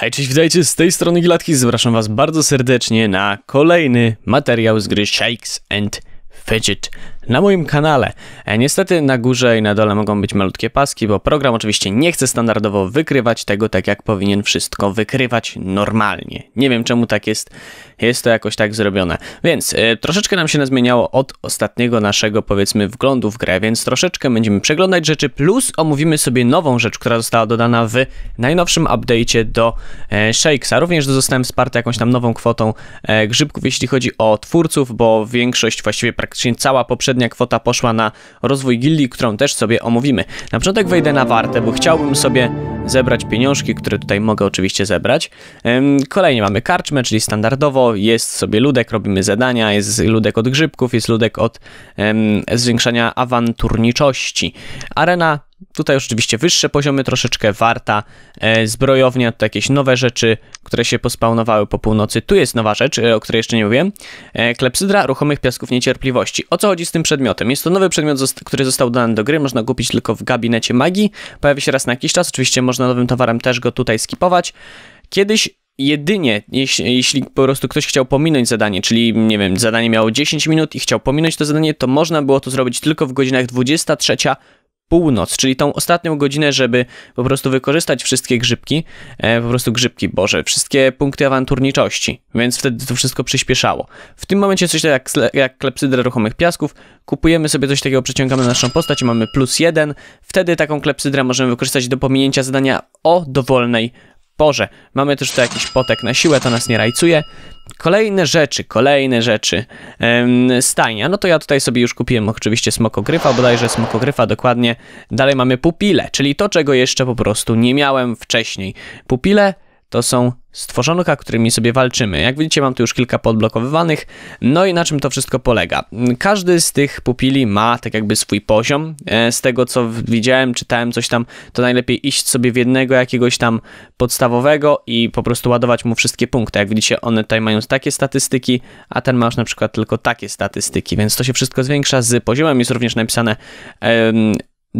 Hej, cześć, witajcie, z tej strony Gilatki, zapraszam was bardzo serdecznie na kolejny materiał z gry Shakes and Fidget na moim kanale. E, niestety na górze i na dole mogą być malutkie paski, bo program oczywiście nie chce standardowo wykrywać tego tak jak powinien wszystko wykrywać normalnie. Nie wiem czemu tak jest, jest to jakoś tak zrobione. Więc y, troszeczkę nam się zmieniało od ostatniego naszego, powiedzmy, wglądu w grę, więc troszeczkę będziemy przeglądać rzeczy, plus omówimy sobie nową rzecz, która została dodana w najnowszym update'cie do e, Shakesa. Również zostałem wsparty jakąś tam nową kwotą e, grzybków, jeśli chodzi o twórców, bo większość, właściwie praktycznie cała poprzednia kwota poszła na rozwój gildii, którą też sobie omówimy. Na początek wejdę na wartę, bo chciałbym sobie zebrać pieniążki, które tutaj mogę oczywiście zebrać. kolejnie mamy karczmę, czyli standardowo jest sobie ludek, robimy zadania, jest ludek od grzybków, jest ludek od em, zwiększania awanturniczości. Arena, tutaj oczywiście wyższe poziomy, troszeczkę warta, e, zbrojownia, to jakieś nowe rzeczy, które się pospawnowały po północy. Tu jest nowa rzecz, e, o której jeszcze nie mówiłem. E, klepsydra ruchomych piasków niecierpliwości. O co chodzi z tym przedmiotem? Jest to nowy przedmiot, który został dodany do gry, można kupić tylko w gabinecie magii, pojawi się raz na jakiś czas, oczywiście można nowym towarem też go tutaj skipować. Kiedyś jedynie jeśli, jeśli, po prostu ktoś chciał pominąć zadanie, czyli nie wiem, zadanie miało 10 minut i chciał pominąć to zadanie, to można było to zrobić tylko w godzinach 23 północ, czyli tą ostatnią godzinę, żeby po prostu wykorzystać wszystkie grzybki, e, po prostu grzybki, Boże, wszystkie punkty awanturniczości, więc wtedy to wszystko przyspieszało. W tym momencie coś tak jak, jak klepsydra ruchomych piasków, kupujemy sobie coś takiego, przeciągamy naszą postać i mamy plus jeden, wtedy taką klepsydrę możemy wykorzystać do pominięcia zadania o dowolnej porze. Mamy też tu jakiś potek na siłę, to nas nie rajcuje. Kolejne rzeczy, kolejne rzeczy. Ym, stajnia, no to ja tutaj sobie już kupiłem oczywiście smokogryfa, bodajże smokogryfa dokładnie. Dalej mamy pupile, czyli to czego jeszcze po prostu nie miałem wcześniej. Pupile to są stworzonka, którymi sobie walczymy. Jak widzicie, mam tu już kilka podblokowywanych. No i na czym to wszystko polega? Każdy z tych pupili ma tak jakby swój poziom. E, z tego, co widziałem, czytałem coś tam, to najlepiej iść sobie w jednego jakiegoś tam podstawowego i po prostu ładować mu wszystkie punkty. Jak widzicie, one tutaj mają takie statystyki, a ten ma już na przykład tylko takie statystyki, więc to się wszystko zwiększa z poziomem. Jest również napisane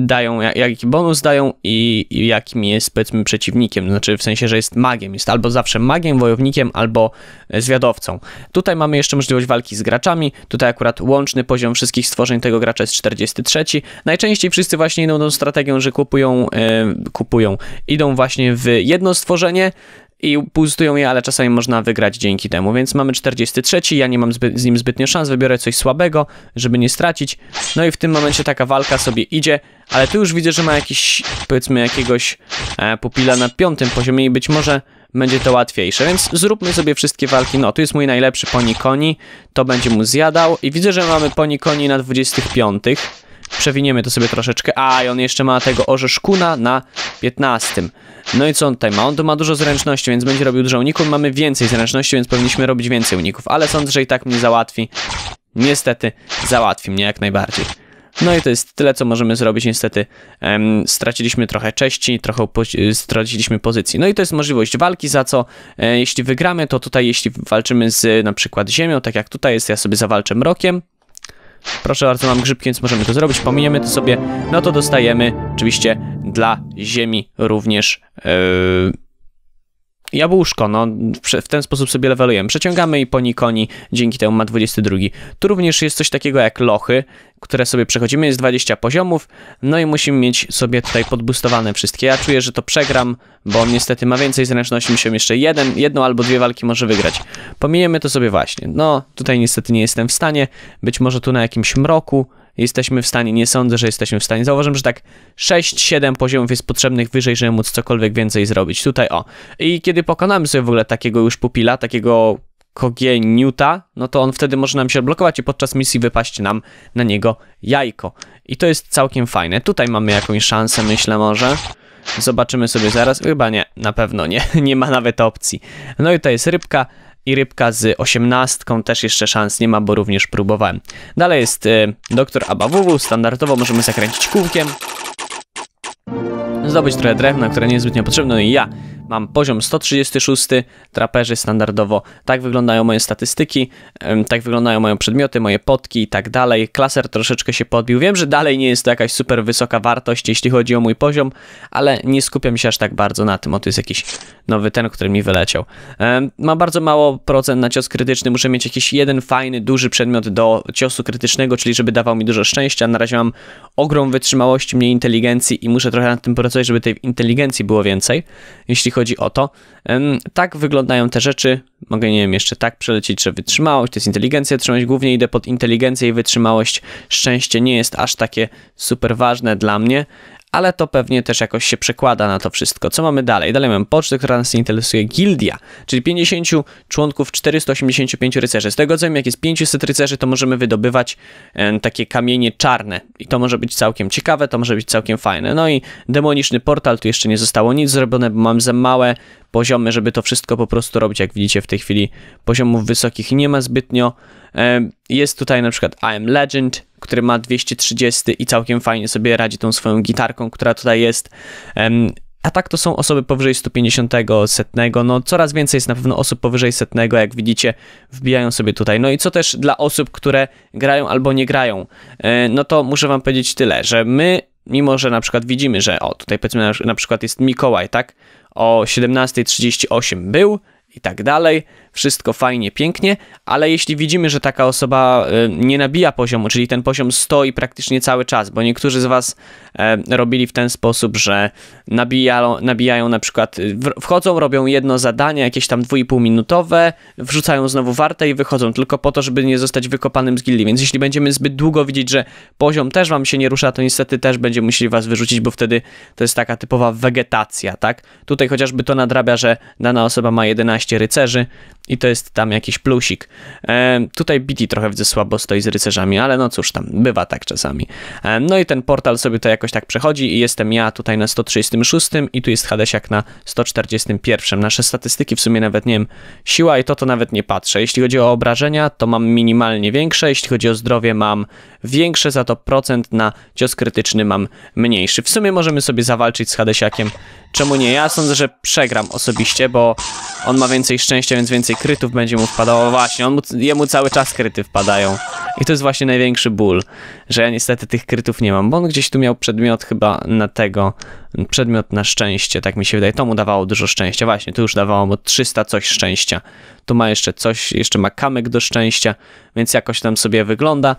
dają, jaki bonus dają i, i jakim jest powiedzmy przeciwnikiem, to znaczy w sensie, że jest magiem, jest albo zawsze magiem, wojownikiem, albo e, zwiadowcą. Tutaj mamy jeszcze możliwość walki z graczami, tutaj akurat łączny poziom wszystkich stworzeń tego gracza jest 43. Najczęściej wszyscy właśnie idą tą strategią, że kupują, e, kupują, idą właśnie w jedno stworzenie, i pustują je, ale czasami można wygrać dzięki temu. Więc mamy 43, ja nie mam zbyt, z nim zbytnio szans, wybiorę coś słabego, żeby nie stracić. No i w tym momencie taka walka sobie idzie, ale tu już widzę, że ma jakiś, powiedzmy, jakiegoś e, pupila na piątym poziomie i być może będzie to łatwiejsze, więc zróbmy sobie wszystkie walki. No, tu jest mój najlepszy poni koni, to będzie mu zjadał i widzę, że mamy poni koni na 25. Przewiniemy to sobie troszeczkę. A, i on jeszcze ma tego orzeszkuna na 15. No i co on tutaj ma? On to ma dużo zręczności, więc będzie robił dużo uników. Mamy więcej zręczności, więc powinniśmy robić więcej uników. Ale sądzę, że i tak mnie załatwi. Niestety, załatwi mnie jak najbardziej. No i to jest tyle, co możemy zrobić. Niestety em, straciliśmy trochę części, trochę po y, straciliśmy pozycji. No i to jest możliwość walki, za co e, jeśli wygramy, to tutaj jeśli walczymy z na przykład ziemią, tak jak tutaj jest, ja sobie zawalczę mrokiem, Proszę bardzo, mam grzybki, więc możemy to zrobić. Pominiemy to sobie. No to dostajemy oczywiście dla ziemi również yy, jabłuszko. No, w ten sposób sobie levelujemy. Przeciągamy i ponikoni dzięki temu ma 22. Tu również jest coś takiego jak lochy, które sobie przechodzimy. Jest 20 poziomów. No i musimy mieć sobie tutaj podbustowane wszystkie. Ja czuję, że to przegram, bo niestety ma więcej zręczności. Musimy jeszcze jeden, jedną albo dwie walki może wygrać. Pomijemy to sobie właśnie. No, tutaj niestety nie jestem w stanie. Być może tu na jakimś mroku jesteśmy w stanie, nie sądzę, że jesteśmy w stanie. Zauważam, że tak 6-7 poziomów jest potrzebnych wyżej, żeby móc cokolwiek więcej zrobić. Tutaj o. I kiedy pokonamy sobie w ogóle takiego już pupila, takiego Kogieniuta, no to on wtedy może nam się odblokować i podczas misji wypaść nam na niego jajko. I to jest całkiem fajne. Tutaj mamy jakąś szansę, myślę może. Zobaczymy sobie zaraz. Chyba nie, na pewno nie. nie ma nawet opcji. No i to jest rybka i rybka z osiemnastką też jeszcze szans nie ma, bo również próbowałem. Dalej jest y, doktor Abawuwu, standardowo możemy zakręcić kółkiem. Zdobyć trochę drewna, które niezbyt niepotrzebne, no i ja Mam poziom 136, traperzy standardowo. Tak wyglądają moje statystyki, tak wyglądają moje przedmioty, moje potki i tak dalej. Klaser troszeczkę się podbił. Wiem, że dalej nie jest to jakaś super wysoka wartość, jeśli chodzi o mój poziom, ale nie skupiam się aż tak bardzo na tym. O, to jest jakiś nowy ten, który mi wyleciał. Mam bardzo mało procent na cios krytyczny. Muszę mieć jakiś jeden fajny, duży przedmiot do ciosu krytycznego, czyli żeby dawał mi dużo szczęścia. Na razie mam ogrom wytrzymałości, mniej inteligencji i muszę trochę nad tym pracować, żeby tej inteligencji było więcej. Jeśli chodzi o to. Tak wyglądają te rzeczy. Mogę, nie wiem, jeszcze tak przelecieć, że wytrzymałość, to jest inteligencja, wytrzymałość. Głównie idę pod inteligencję i wytrzymałość. Szczęście nie jest aż takie super ważne dla mnie, ale to pewnie też jakoś się przekłada na to wszystko. Co mamy dalej? Dalej mamy pocztę, która nas interesuje, gildia, czyli 50 członków 485 rycerzy. Z tego co wiem, jak jest 500 rycerzy, to możemy wydobywać e, takie kamienie czarne i to może być całkiem ciekawe, to może być całkiem fajne. No i demoniczny portal, tu jeszcze nie zostało nic zrobione, bo mam za małe poziomy, żeby to wszystko po prostu robić. Jak widzicie w tej chwili poziomów wysokich nie ma zbytnio. E, jest tutaj na przykład I am legend, który ma 230 i całkiem fajnie sobie radzi tą swoją gitarką, która tutaj jest. A tak to są osoby powyżej 150, setnego, no coraz więcej jest na pewno osób powyżej setnego, jak widzicie, wbijają sobie tutaj. No i co też dla osób, które grają albo nie grają, e, no to muszę wam powiedzieć tyle, że my, mimo że na przykład widzimy, że o, tutaj powiedzmy na przykład jest Mikołaj, tak, o 17.38 był i tak dalej, wszystko fajnie, pięknie, ale jeśli widzimy, że taka osoba y, nie nabija poziomu, czyli ten poziom stoi praktycznie cały czas, bo niektórzy z Was e, robili w ten sposób, że nabijają, nabijają na przykład, y, wchodzą, robią jedno zadanie, jakieś tam 2,5 minutowe, wrzucają znowu wartę i wychodzą, tylko po to, żeby nie zostać wykopanym z gildii, więc jeśli będziemy zbyt długo widzieć, że poziom też Wam się nie rusza, to niestety też będzie musieli Was wyrzucić, bo wtedy to jest taka typowa wegetacja, tak? Tutaj chociażby to nadrabia, że dana osoba ma 11 rycerzy, i to jest tam jakiś plusik. E, tutaj Bidi trochę widzę słabo stoi z rycerzami, ale no cóż tam, bywa tak czasami. E, no i ten portal sobie to jakoś tak przechodzi i jestem ja tutaj na 136 i tu jest Hadesiak na 141. Nasze statystyki w sumie nawet nie wiem, siła i to to nawet nie patrzę. Jeśli chodzi o obrażenia, to mam minimalnie większe, jeśli chodzi o zdrowie mam większe, za to procent na cios krytyczny mam mniejszy. W sumie możemy sobie zawalczyć z Hadesiakiem Czemu nie? Ja sądzę, że przegram osobiście, bo on ma więcej szczęścia, więc więcej krytów będzie mu wpadało. Właśnie, on mu, jemu cały czas kryty wpadają. I to jest właśnie największy ból, że ja niestety tych krytów nie mam, bo on gdzieś tu miał przedmiot chyba na tego, przedmiot na szczęście, tak mi się wydaje. To mu dawało dużo szczęścia, właśnie, tu już dawało mu 300 coś szczęścia tu ma jeszcze coś, jeszcze ma kamyk do szczęścia, więc jakoś tam sobie wygląda.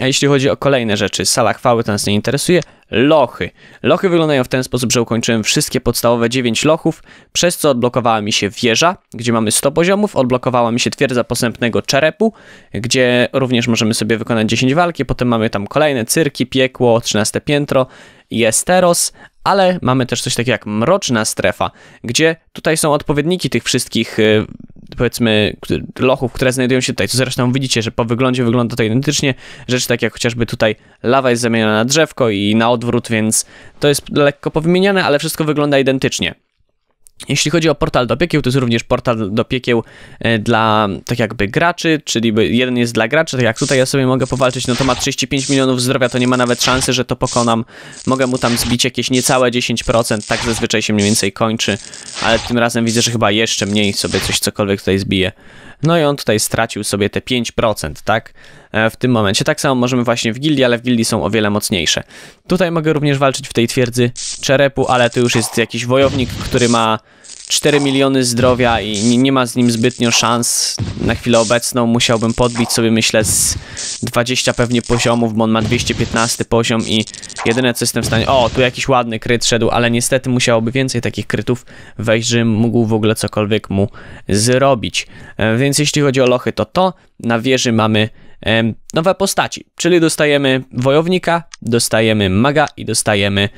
A jeśli chodzi o kolejne rzeczy, sala chwały to nas nie interesuje. Lochy. Lochy wyglądają w ten sposób, że ukończyłem wszystkie podstawowe 9 lochów, przez co odblokowała mi się wieża, gdzie mamy 100 poziomów, odblokowała mi się twierdza posępnego czerepu, gdzie również możemy sobie wykonać 10 walki, potem mamy tam kolejne cyrki, piekło, 13 piętro, i Esteros, ale mamy też coś takiego jak mroczna strefa, gdzie tutaj są odpowiedniki tych wszystkich e, powiedzmy lochów, które znajdują się tutaj, co zresztą widzicie, że po wyglądzie wygląda to identycznie, rzeczy tak jak chociażby tutaj lawa jest zamieniona na drzewko i na odwrót, więc to jest lekko powymieniane, ale wszystko wygląda identycznie. Jeśli chodzi o portal do piekieł, to jest również portal do piekieł e, dla tak jakby graczy, czyli jeden jest dla graczy, tak jak tutaj ja sobie mogę powalczyć, no to ma 35 milionów zdrowia, to nie ma nawet szansy, że to pokonam. Mogę mu tam zbić jakieś niecałe 10%, tak zazwyczaj się mniej więcej kończy, ale tym razem widzę, że chyba jeszcze mniej sobie coś cokolwiek tutaj zbije. No i on tutaj stracił sobie te 5%, tak? E, w tym momencie. Tak samo możemy właśnie w gildii, ale w gildii są o wiele mocniejsze. Tutaj mogę również walczyć w tej twierdzy czerepu, ale to już jest jakiś wojownik, który ma 4 miliony zdrowia i nie, ma z nim zbytnio szans. Na chwilę obecną musiałbym podbić sobie, myślę, z 20 pewnie poziomów, bo on ma 215 poziom i jedyne co jestem w stanie... O, tu jakiś ładny kryt szedł, ale niestety musiałoby więcej takich krytów wejść, żebym mógł w ogóle cokolwiek mu zrobić. E, więc jeśli chodzi o lochy, to to. Na wieży mamy nowe postaci, czyli dostajemy wojownika, dostajemy maga i dostajemy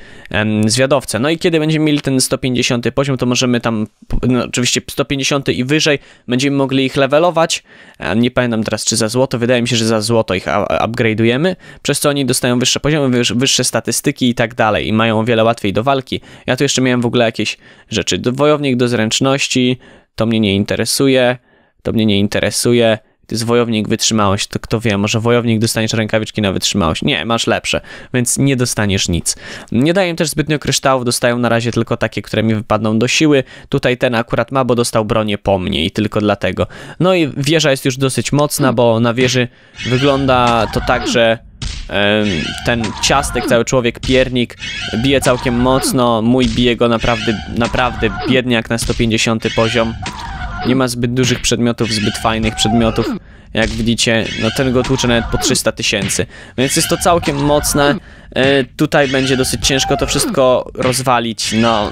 zwiadowcę. No i kiedy będziemy mieli ten 150 poziom, to możemy tam, no oczywiście 150 i wyżej, będziemy mogli ich levelować. Nie pamiętam teraz, czy za złoto, wydaje mi się, że za złoto ich upgrade'ujemy, przez co oni dostają wyższe poziomy, wyższe statystyki i tak dalej i mają o wiele łatwiej do walki. Ja tu jeszcze miałem w ogóle jakieś rzeczy. Wojownik do zręczności, to mnie nie interesuje, to mnie nie interesuje. Zwojownik jest wojownik wytrzymałość, to kto wie, może wojownik dostaniesz rękawiczki na no wytrzymałość. Nie, masz lepsze, więc nie dostaniesz nic. Nie daję też zbytnio kryształów, dostają na razie tylko takie, które mi wypadną do siły. Tutaj ten akurat ma, bo dostał bronię po mnie i tylko dlatego. No i wieża jest już dosyć mocna, bo na wieży wygląda to tak, że ten ciastek, cały człowiek, piernik bije całkiem mocno, mój bije go naprawdę, naprawdę biedniak na 150 poziom. Nie ma zbyt dużych przedmiotów, zbyt fajnych przedmiotów. Jak widzicie, no ten go tłucze nawet po 300 tysięcy. Więc jest to całkiem mocne. E, tutaj będzie dosyć ciężko to wszystko rozwalić, no...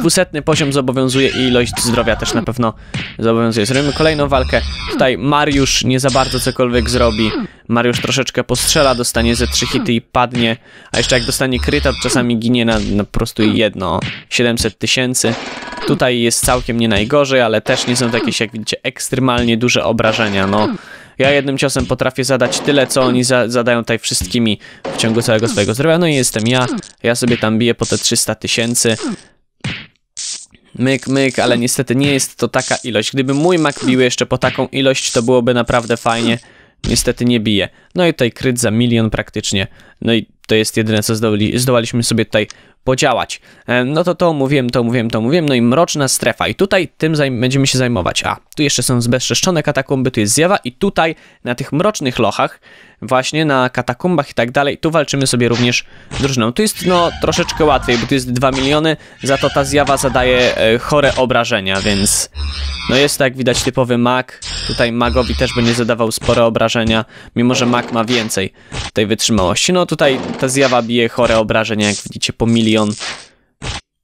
200 poziom zobowiązuje i ilość zdrowia też na pewno zobowiązuje. Zrobimy kolejną walkę. Tutaj Mariusz nie za bardzo cokolwiek zrobi. Mariusz troszeczkę postrzela, dostanie ze 3 hity i padnie. A jeszcze jak dostanie kryta, to czasami ginie na, na po prostu jedno 700 tysięcy. Tutaj jest całkiem nie najgorzej, ale też nie są to jakieś, jak widzicie, ekstremalnie duże obrażenia. No, ja jednym ciosem potrafię zadać tyle, co oni za zadają tutaj wszystkimi w ciągu całego swojego zdrowia. No i jestem ja. Ja sobie tam biję po te 300 tysięcy. Myk, myk, ale niestety nie jest to taka ilość. Gdyby mój mak bił jeszcze po taką ilość, to byłoby naprawdę fajnie. Niestety nie bije. No i tutaj kryt za milion praktycznie. No i to jest jedyne, co zdołali, zdołaliśmy sobie tutaj podziałać. E, no to to mówiłem, to mówiłem, to mówiłem, no i mroczna strefa i tutaj tym będziemy się zajmować. A, tu jeszcze są zbezczeszczone katakumby, tu jest zjawa i tutaj na tych mrocznych lochach, właśnie na katakumbach i tak dalej, tu walczymy sobie również drużyną. Tu jest no troszeczkę łatwiej, bo tu jest 2 miliony, za to ta zjawa zadaje e, chore obrażenia, więc no jest tak widać typowy mag. Tutaj magowi też będzie zadawał spore obrażenia, mimo że mag ma więcej tej wytrzymałości. No tutaj ta zjawa bije chore obrażenia, jak widzicie, po milion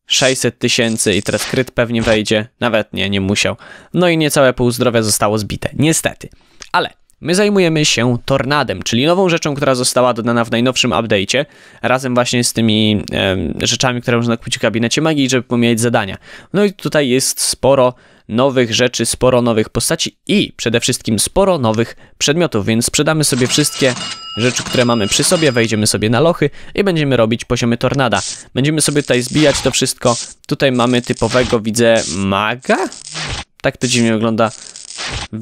600 tysięcy i teraz kryt pewnie wejdzie. Nawet nie, nie musiał. No i niecałe pół zdrowia zostało zbite. Niestety. Ale my zajmujemy się tornadem, czyli nową rzeczą, która została dodana w najnowszym update'cie, razem właśnie z tymi e, rzeczami, które można kupić w gabinecie magii, żeby pomijać zadania. No i tutaj jest sporo nowych rzeczy, sporo nowych postaci i przede wszystkim sporo nowych przedmiotów, więc sprzedamy sobie wszystkie rzeczy, które mamy przy sobie, wejdziemy sobie na lochy i będziemy robić poziomy tornada. Będziemy sobie tutaj zbijać to wszystko. Tutaj mamy typowego, widzę, maga? Tak to dziwnie wygląda.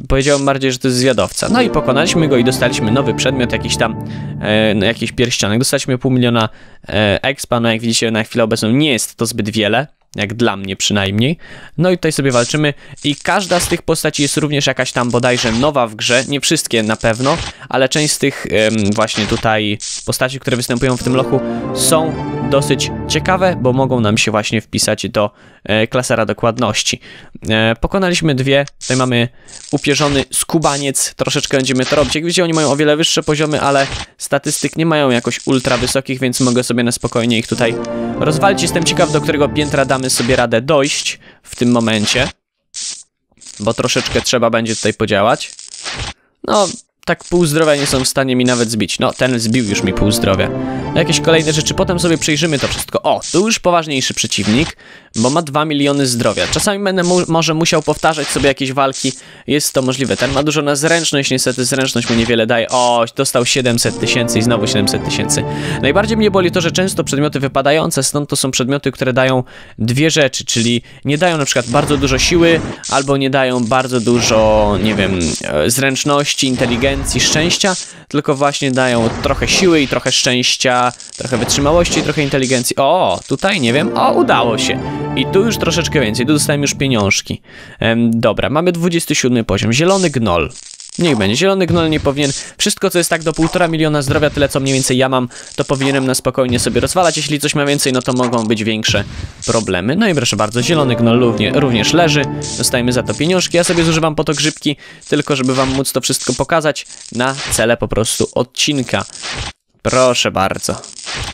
Powiedziałem bardziej, że to jest zwiadowca. No i pokonaliśmy go i dostaliśmy nowy przedmiot, jakiś tam, e, jakiś pierścionek. Dostaliśmy pół miliona e, expa, no jak widzicie na chwilę obecną nie jest to zbyt wiele jak dla mnie przynajmniej. No i tutaj sobie walczymy i każda z tych postaci jest również jakaś tam bodajże nowa w grze, nie wszystkie na pewno, ale część z tych ym, właśnie tutaj postaci, które występują w tym lochu są dosyć ciekawe, bo mogą nam się właśnie wpisać do e, klasera dokładności. E, pokonaliśmy dwie, tutaj mamy upierzony skubaniec, troszeczkę będziemy to robić. Jak widzicie oni mają o wiele wyższe poziomy, ale statystyk nie mają jakoś ultra wysokich, więc mogę sobie na spokojnie ich tutaj rozwalić. Jestem ciekaw do którego piętra dam damy sobie radę dojść w tym momencie, bo troszeczkę trzeba będzie tutaj podziałać. No, tak pół zdrowia nie są w stanie mi nawet zbić. No, ten zbił już mi pół zdrowia. Jakieś kolejne rzeczy, potem sobie przejrzymy to wszystko. O, tu już poważniejszy przeciwnik, bo ma 2 miliony zdrowia. Czasami będę mu może musiał powtarzać sobie jakieś walki, jest to możliwe. Ten ma dużo na zręczność, niestety zręczność mu niewiele daje. O, dostał 700 tysięcy i znowu 700 tysięcy. Najbardziej mnie boli to, że często przedmioty wypadające, stąd to są przedmioty, które dają dwie rzeczy, czyli nie dają na przykład bardzo dużo siły, albo nie dają bardzo dużo, nie wiem, e, zręczności, inteligencji, esencji szczęścia, tylko właśnie dają trochę siły i trochę szczęścia, trochę wytrzymałości i trochę inteligencji. O, tutaj nie wiem, o, udało się. I tu już troszeczkę więcej, tu dostałem już pieniążki. Ehm, dobra, mamy 27 poziom, zielony gnol. Niech będzie. Zielony gnol nie powinien... Wszystko, co jest tak do półtora miliona zdrowia, tyle co mniej więcej ja mam, to powinienem na spokojnie sobie rozwalać. Jeśli coś ma więcej, no to mogą być większe problemy. No i proszę bardzo, zielony gnol równie, również leży. Dostajemy za to pieniążki. Ja sobie zużywam po to grzybki, tylko żeby wam móc to wszystko pokazać na cele po prostu odcinka. Proszę bardzo.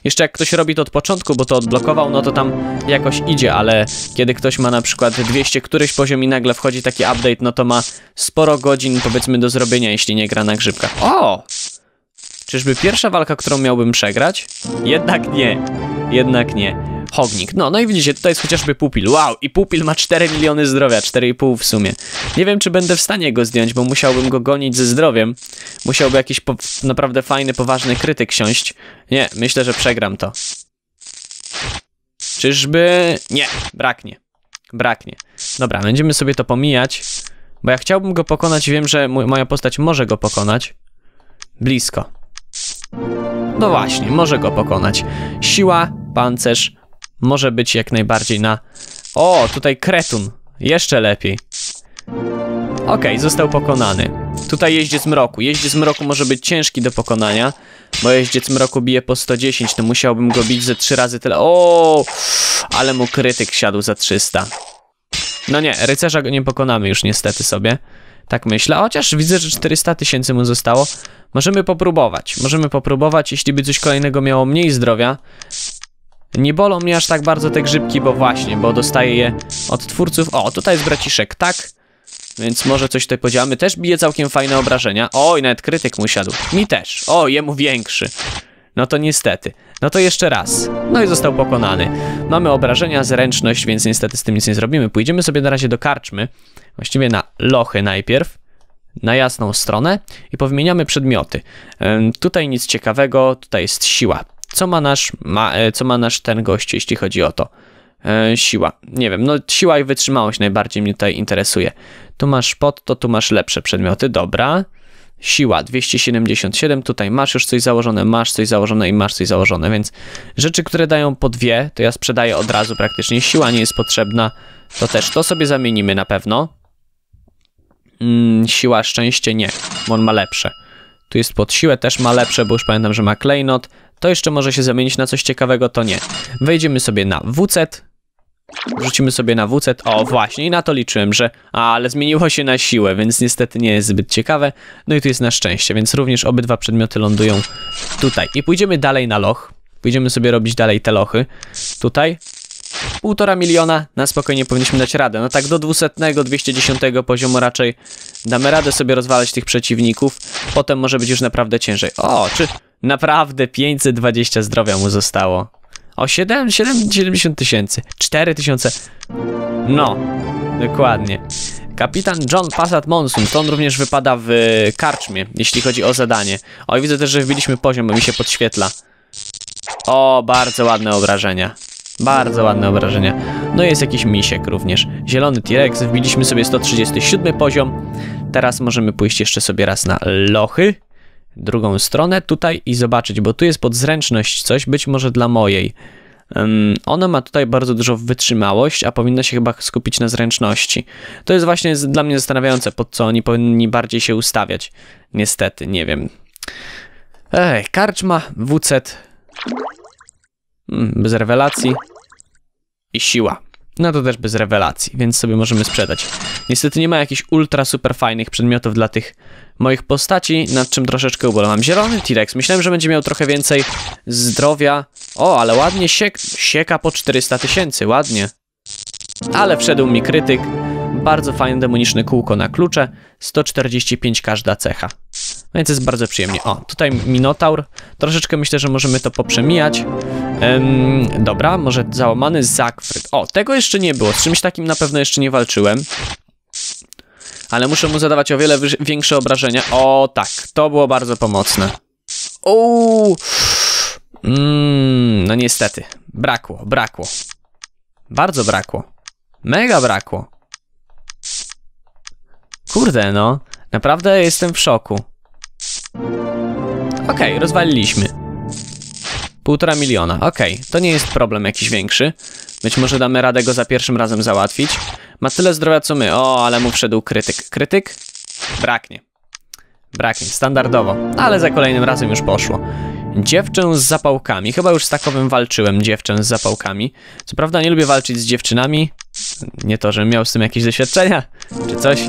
Jeszcze jak ktoś robi to od początku, bo to odblokował, no to tam jakoś idzie, ale kiedy ktoś ma na przykład 200 któryś poziom i nagle wchodzi taki update, no to ma sporo godzin powiedzmy do zrobienia, jeśli nie gra na grzybkach. O! Czyżby pierwsza walka, którą miałbym przegrać? Jednak nie. Jednak nie. Hognik. No, no i widzicie, tutaj jest chociażby pupil. Wow, i pupil ma 4 miliony zdrowia, 4,5 w sumie. Nie wiem, czy będę w stanie go zdjąć, bo musiałbym go gonić ze zdrowiem. Musiałby jakiś naprawdę fajny, poważny krytyk siąść. Nie, myślę, że przegram to. Czyżby... Nie, braknie. Braknie. Dobra, będziemy sobie to pomijać, bo ja chciałbym go pokonać i wiem, że moja postać może go pokonać. Blisko. No właśnie, może go pokonać. Siła, pancerz, może być jak najbardziej na... O, tutaj kretun. Jeszcze lepiej. Okej, okay, został pokonany. Tutaj jeździec mroku. Jeździec mroku może być ciężki do pokonania, bo jeździec mroku bije po 110, to no musiałbym go bić ze 3 razy tyle. O, ale mu krytyk siadł za 300. No nie, rycerza go nie pokonamy już niestety sobie. Tak myślę, chociaż widzę, że 400 tysięcy mu zostało. Możemy popróbować, możemy popróbować, jeśli by coś kolejnego miało mniej zdrowia, nie bolą mnie aż tak bardzo te grzybki, bo właśnie, bo dostaję je od twórców. O, tutaj jest braciszek, tak? Więc może coś tutaj podziałamy. Też bije całkiem fajne obrażenia. Oj, nawet krytyk mu siadł. Mi też. O, jemu większy. No to niestety. No to jeszcze raz. No i został pokonany. Mamy obrażenia, zręczność, więc niestety z tym nic nie zrobimy. Pójdziemy sobie na razie do karczmy. Właściwie na lochy najpierw. Na jasną stronę. I powymieniamy przedmioty. Ym, tutaj nic ciekawego. Tutaj jest siła co ma nasz, ma, e, co ma nasz ten gość, jeśli chodzi o to. E, siła. Nie wiem, no siła i wytrzymałość najbardziej mnie tutaj interesuje. Tu masz pod, to tu masz lepsze przedmioty, dobra. Siła 277, tutaj masz już coś założone, masz coś założone i masz coś założone, więc rzeczy, które dają po dwie, to ja sprzedaję od razu praktycznie. Siła nie jest potrzebna, to też to sobie zamienimy na pewno. Mm, siła, szczęście nie, on ma lepsze. Tu jest pod siłę, też ma lepsze, bo już pamiętam, że ma klejnot. To jeszcze może się zamienić na coś ciekawego, to nie. Wejdziemy sobie na WC. Rzucimy sobie na WC. O, właśnie, i na to liczyłem, że... A, ale zmieniło się na siłę, więc niestety nie jest zbyt ciekawe. No i tu jest na szczęście, więc również obydwa przedmioty lądują tutaj. I pójdziemy dalej na loch. Pójdziemy sobie robić dalej te lochy. Tutaj. Półtora miliona, na spokojnie powinniśmy dać radę. No tak do 200, 210 poziomu raczej damy radę sobie rozwalać tych przeciwników. Potem może być już naprawdę ciężej. O, czy naprawdę 520 zdrowia mu zostało? O, 7, 7 70 tysięcy. 4 tysiące. No, dokładnie. Kapitan John Passat Monsun, to on również wypada w karczmie, jeśli chodzi o zadanie. O, widzę też, że wbiliśmy poziom, bo mi się podświetla. O, bardzo ładne obrażenia. Bardzo ładne obrażenia. No i jest jakiś misiek również. Zielony T-Rex, wbiliśmy sobie 137 poziom. Teraz możemy pójść jeszcze sobie raz na lochy. Drugą stronę tutaj i zobaczyć, bo tu jest podzręczność coś, być może dla mojej. Um, ma tutaj bardzo dużo wytrzymałość, a powinna się chyba skupić na zręczności. To jest właśnie dla mnie zastanawiające, pod co oni powinni bardziej się ustawiać. Niestety, nie wiem. Ej, karczma, WC. Hmm, bez rewelacji. I siła. No to też bez rewelacji, więc sobie możemy sprzedać. Niestety nie ma jakichś ultra super fajnych przedmiotów dla tych moich postaci, nad czym troszeczkę ubolewam. Zielony T-Rex. Myślałem, że będzie miał trochę więcej zdrowia. O, ale ładnie siek sieka po 400 tysięcy, ładnie. Ale wszedł mi krytyk. Bardzo fajne demoniczne kółko na klucze. 145 każda cecha. No więc jest bardzo przyjemnie. O, tutaj Minotaur. Troszeczkę myślę, że możemy to poprzemijać. Ym, dobra, może załamany zakwryt. O, tego jeszcze nie było. Z czymś takim na pewno jeszcze nie walczyłem. Ale muszę mu zadawać o wiele większe obrażenia. O, tak. To było bardzo pomocne. Uuu. Mm, no niestety. Brakło, brakło. Bardzo brakło. Mega brakło. Kurde, no. Naprawdę jestem w szoku. Okej, okay, rozwaliliśmy. Półtora miliona, okej, okay, to nie jest problem jakiś większy. Być może damy radę go za pierwszym razem załatwić. Ma tyle zdrowia co my. O, ale mu wszedł krytyk. Krytyk? Braknie. Braknie, standardowo. Ale za kolejnym razem już poszło. Dziewczę z zapałkami. Chyba już z takowym walczyłem, dziewczę z zapałkami. Co prawda nie lubię walczyć z dziewczynami. Nie to, że miał z tym jakieś doświadczenia, czy coś.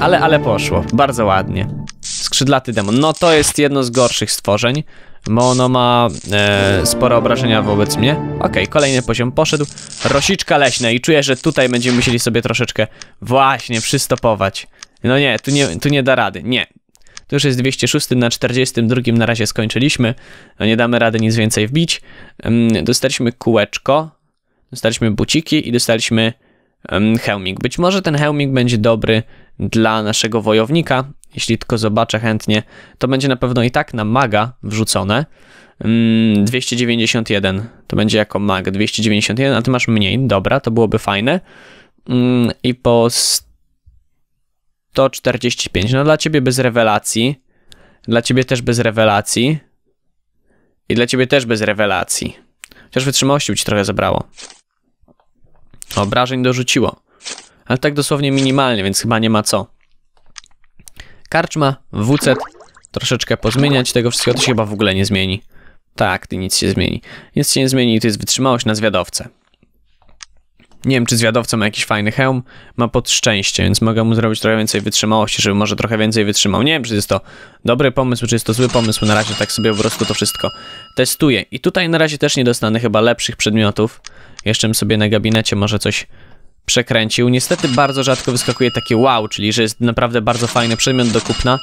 Ale, ale poszło. Bardzo ładnie skrzydlaty demon. No to jest jedno z gorszych stworzeń, bo ono ma e, spore obrażenia wobec mnie. Ok, kolejny poziom poszedł. Rosiczka leśna i czuję, że tutaj będziemy musieli sobie troszeczkę właśnie przystopować. No nie, tu nie, tu nie da rady, nie. Tu już jest 206, na 42 na razie skończyliśmy. No nie damy rady nic więcej wbić. Dostaliśmy kółeczko, dostaliśmy buciki i dostaliśmy hełmik. Być może ten hełmik będzie dobry dla naszego wojownika, jeśli tylko zobaczę chętnie, to będzie na pewno i tak na maga wrzucone. 291 mm, to będzie jako mag 291, a ty masz mniej, dobra, to byłoby fajne. Mm, I po 145, no dla ciebie bez rewelacji, dla ciebie też bez rewelacji i dla ciebie też bez rewelacji. Chociaż wytrzymałości by ci trochę zabrało. Obrażeń dorzuciło, ale tak dosłownie minimalnie, więc chyba nie ma co. Karczma, WC, troszeczkę pozmieniać tego wszystkiego, to się chyba w ogóle nie zmieni. Tak, ty nic się zmieni. Nic się nie zmieni i to jest wytrzymałość na zwiadowce. Nie wiem, czy zwiadowca ma jakiś fajny hełm. Ma pod szczęście, więc mogę mu zrobić trochę więcej wytrzymałości, żeby może trochę więcej wytrzymał. Nie wiem, czy jest to dobry pomysł, czy jest to zły pomysł. Na razie tak sobie po prostu to wszystko testuję. I tutaj na razie też nie dostanę chyba lepszych przedmiotów. Jeszcze sobie na gabinecie może coś przekręcił. Niestety bardzo rzadko wyskakuje takie wow, czyli że jest naprawdę bardzo fajny przedmiot do kupna.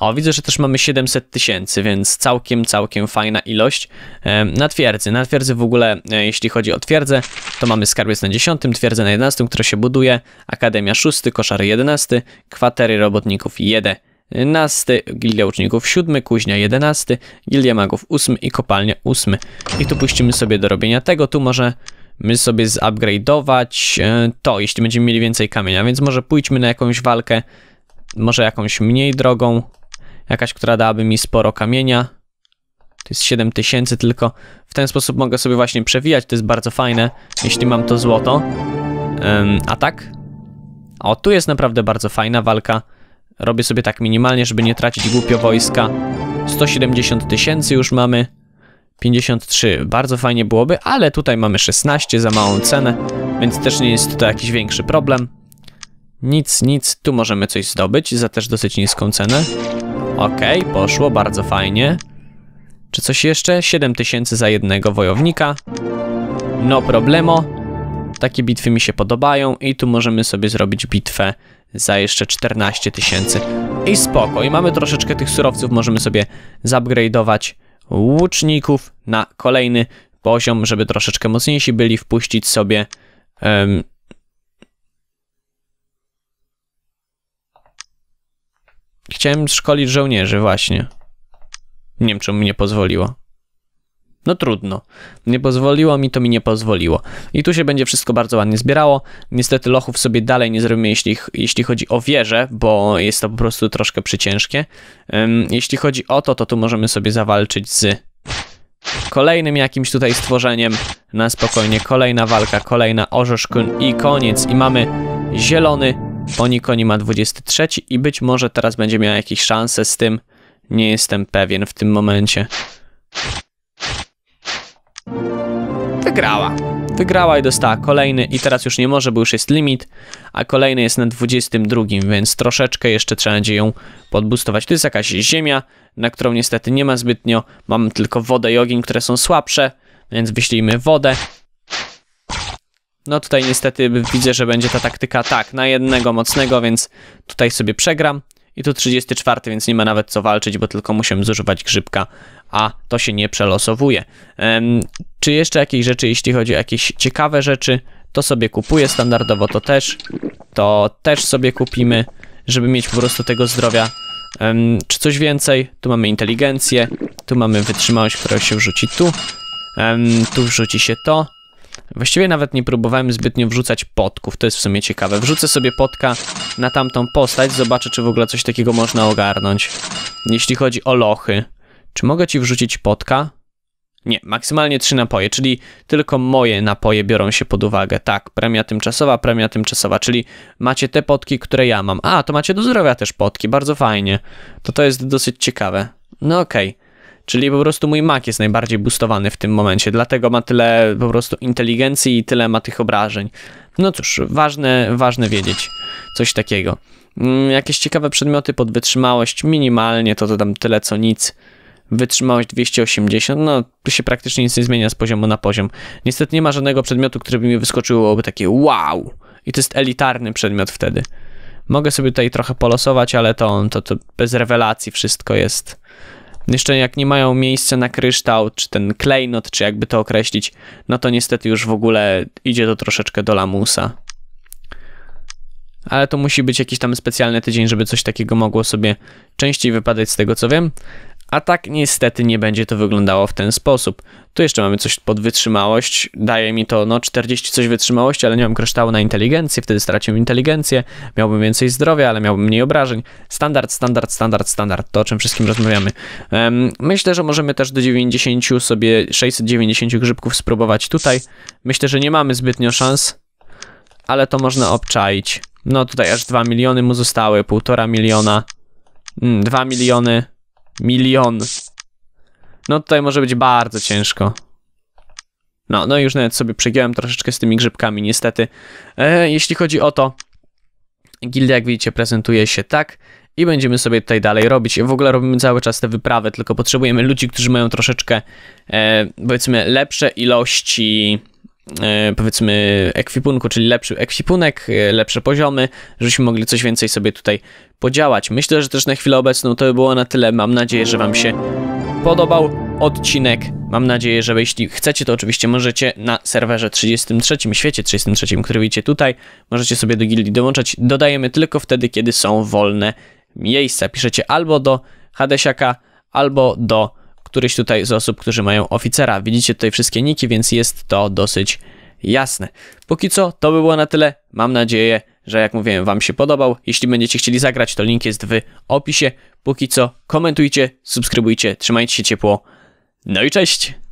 O, widzę, że też mamy 700 tysięcy, więc całkiem, całkiem fajna ilość. Na twierdzy, na twierdzy w ogóle, e, jeśli chodzi o twierdzę, to mamy skarbiec na 10, twierdzę na 11, które się buduje, akademia 6, koszary 11, kwatery robotników 11, Gilia Uczników 7, Kuźnia 11, Gilia Magów 8 i Kopalnia 8. I tu puścimy sobie do robienia tego, tu może my sobie zupgrade'ować e, to, jeśli będziemy mieli więcej kamienia, więc może pójdźmy na jakąś walkę, może jakąś mniej drogą, jakaś, która dałaby mi sporo kamienia, to jest 7000 tylko, w ten sposób mogę sobie właśnie przewijać, to jest bardzo fajne, jeśli mam to złoto, a tak? O, tu jest naprawdę bardzo fajna walka, robię sobie tak minimalnie, żeby nie tracić głupio wojska, 170 tysięcy już mamy, 53, bardzo fajnie byłoby, ale tutaj mamy 16 za małą cenę, więc też nie jest to jakiś większy problem. Nic, nic, tu możemy coś zdobyć za też dosyć niską cenę. Okej, okay, poszło, bardzo fajnie. Czy coś jeszcze? 7000 za jednego wojownika. No problemo. Takie bitwy mi się podobają i tu możemy sobie zrobić bitwę za jeszcze 14 tysięcy. I spoko, i mamy troszeczkę tych surowców, możemy sobie zupgrade'ować łuczników na kolejny poziom, żeby troszeczkę mocniejsi byli, wpuścić sobie um, Chciałem szkolić żołnierzy, właśnie. Nie wiem, czemu mi nie pozwoliło. No trudno. Nie pozwoliło mi, to mi nie pozwoliło. I tu się będzie wszystko bardzo ładnie zbierało. Niestety lochów sobie dalej nie zrobimy, jeśli, jeśli chodzi o wieżę, bo jest to po prostu troszkę przyciężkie. Um, jeśli chodzi o to, to tu możemy sobie zawalczyć z kolejnym jakimś tutaj stworzeniem. Na spokojnie, kolejna walka, kolejna orzeszkun i koniec. I mamy zielony, Onikoni ma 23 i być może teraz będzie miał jakieś szanse z tym. Nie jestem pewien w tym momencie. Wygrała. Wygrała i dostała kolejny i teraz już nie może, bo już jest limit, a kolejny jest na 22, więc troszeczkę jeszcze trzeba będzie ją podbustować. To jest jakaś ziemia, na którą niestety nie ma zbytnio. Mam tylko wodę i ogień, które są słabsze, więc wyślijmy wodę. No tutaj niestety widzę, że będzie ta taktyka tak, na jednego mocnego, więc tutaj sobie przegram. I tu 34, więc nie ma nawet co walczyć, bo tylko musiałem zużywać grzybka a to się nie przelosowuje. Czy jeszcze jakieś rzeczy, jeśli chodzi o jakieś ciekawe rzeczy, to sobie kupuję standardowo, to też, to też sobie kupimy, żeby mieć po prostu tego zdrowia. Czy coś więcej? Tu mamy inteligencję, tu mamy wytrzymałość, która się wrzuci tu, tu wrzuci się to. Właściwie nawet nie próbowałem zbytnio wrzucać potków, to jest w sumie ciekawe. Wrzucę sobie potka na tamtą postać, zobaczę czy w ogóle coś takiego można ogarnąć. Jeśli chodzi o lochy, czy mogę ci wrzucić podka? Nie, maksymalnie trzy napoje, czyli tylko moje napoje biorą się pod uwagę. Tak, premia tymczasowa, premia tymczasowa, czyli macie te potki, które ja mam. A, to macie do zdrowia też potki, bardzo fajnie. To to jest dosyć ciekawe. No okej. Okay. Czyli po prostu mój mak jest najbardziej boostowany w tym momencie, dlatego ma tyle po prostu inteligencji i tyle ma tych obrażeń. No cóż, ważne, ważne wiedzieć coś takiego. Mm, jakieś ciekawe przedmioty pod wytrzymałość, minimalnie, to to tam tyle co nic wytrzymałość 280, no tu się praktycznie nic nie zmienia z poziomu na poziom. Niestety nie ma żadnego przedmiotu, który by mi wyskoczyłoby takie wow! I to jest elitarny przedmiot wtedy. Mogę sobie tutaj trochę polosować, ale to, to, to bez rewelacji wszystko jest. Jeszcze jak nie mają miejsca na kryształ, czy ten klejnot, czy jakby to określić, no to niestety już w ogóle idzie to troszeczkę do lamusa. Ale to musi być jakiś tam specjalny tydzień, żeby coś takiego mogło sobie częściej wypadać z tego co wiem. A tak niestety nie będzie to wyglądało w ten sposób. Tu jeszcze mamy coś pod wytrzymałość, daje mi to no 40 coś wytrzymałości, ale nie mam kryształu na inteligencję, wtedy straciłem inteligencję, miałbym więcej zdrowia, ale miałbym mniej obrażeń. Standard, standard, standard, standard, to o czym wszystkim rozmawiamy. Um, myślę, że możemy też do 90 sobie 690 grzybków spróbować tutaj. Myślę, że nie mamy zbytnio szans, ale to można obczaić. No tutaj aż 2 miliony mu zostały, 1,5 miliona, 2 hmm, miliony, Milion. No tutaj może być bardzo ciężko. No, no już nawet sobie przegiąłem troszeczkę z tymi grzybkami, niestety. E, jeśli chodzi o to, gildia, jak widzicie, prezentuje się tak i będziemy sobie tutaj dalej robić. W ogóle robimy cały czas te wyprawy, tylko potrzebujemy ludzi, którzy mają troszeczkę, e, powiedzmy, lepsze ilości E, powiedzmy ekwipunku, czyli lepszy ekwipunek, e, lepsze poziomy, żebyśmy mogli coś więcej sobie tutaj podziałać. Myślę, że też na chwilę obecną to by było na tyle. Mam nadzieję, że Wam się podobał odcinek. Mam nadzieję, że jeśli chcecie, to oczywiście możecie na serwerze 33, świecie 33, który widzicie tutaj, możecie sobie do gildii dołączać. Dodajemy tylko wtedy, kiedy są wolne miejsca. Piszecie albo do Hadesiaka, albo do któryś tutaj z osób, którzy mają oficera. Widzicie tutaj wszystkie niki, więc jest to dosyć jasne. Póki co to by było na tyle. Mam nadzieję, że jak mówiłem, Wam się podobał. Jeśli będziecie chcieli zagrać, to link jest w opisie. Póki co komentujcie, subskrybujcie, trzymajcie się ciepło. No i cześć!